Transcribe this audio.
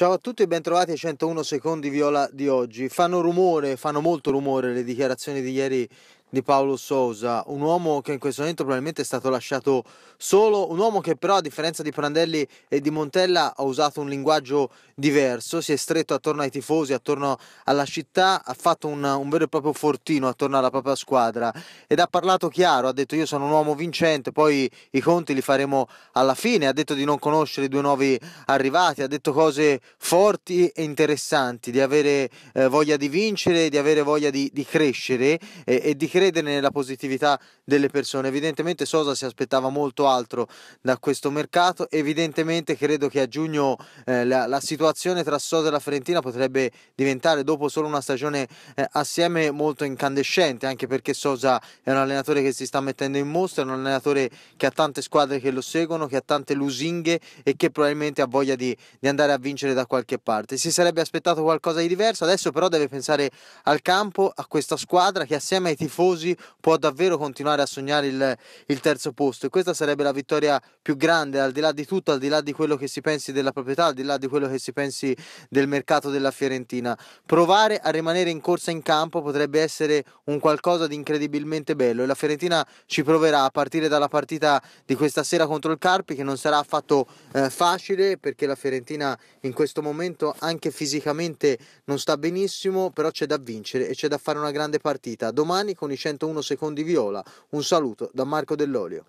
Ciao a tutti e bentrovati ai 101 secondi viola di oggi. Fanno rumore, fanno molto rumore le dichiarazioni di ieri di Paolo Sousa, un uomo che in questo momento probabilmente è stato lasciato solo, un uomo che però a differenza di Prandelli e di Montella ha usato un linguaggio diverso, si è stretto attorno ai tifosi, attorno alla città, ha fatto un, un vero e proprio fortino attorno alla propria squadra ed ha parlato chiaro, ha detto io sono un uomo vincente, poi i conti li faremo alla fine, ha detto di non conoscere i due nuovi arrivati, ha detto cose forti e interessanti, di avere eh, voglia di vincere, di avere voglia di, di crescere eh, e di crescere credere nella positività delle persone. Evidentemente Sosa si aspettava molto altro da questo mercato, evidentemente credo che a giugno eh, la, la, situazione tra Sosa e la Fiorentina potrebbe diventare dopo solo una stagione eh, assieme molto incandescente, anche perché Sosa è un allenatore che si sta mettendo in mostra, è un allenatore che ha tante squadre che lo seguono, che ha tante lusinghe e che probabilmente ha voglia di, di andare a vincere da qualche parte. Si sarebbe aspettato qualcosa di diverso, adesso però deve pensare al campo, a questa squadra che assieme ai tifosi tifosi può davvero continuare a sognare il, il, terzo posto e questa sarebbe la vittoria più grande al di là di tutto, al di là di quello che si pensi della proprietà, al di là di quello che si pensi del mercato della Fiorentina. Provare a rimanere in corsa in campo potrebbe essere un qualcosa di incredibilmente bello e la Fiorentina ci proverà a partire dalla partita di questa sera contro il Carpi che non sarà affatto eh, facile perché la Fiorentina in questo momento anche fisicamente non sta benissimo, però c'è da vincere e c'è da fare una grande partita. Domani con i 101 secondi viola. Un saluto da Marco Dell'Olio.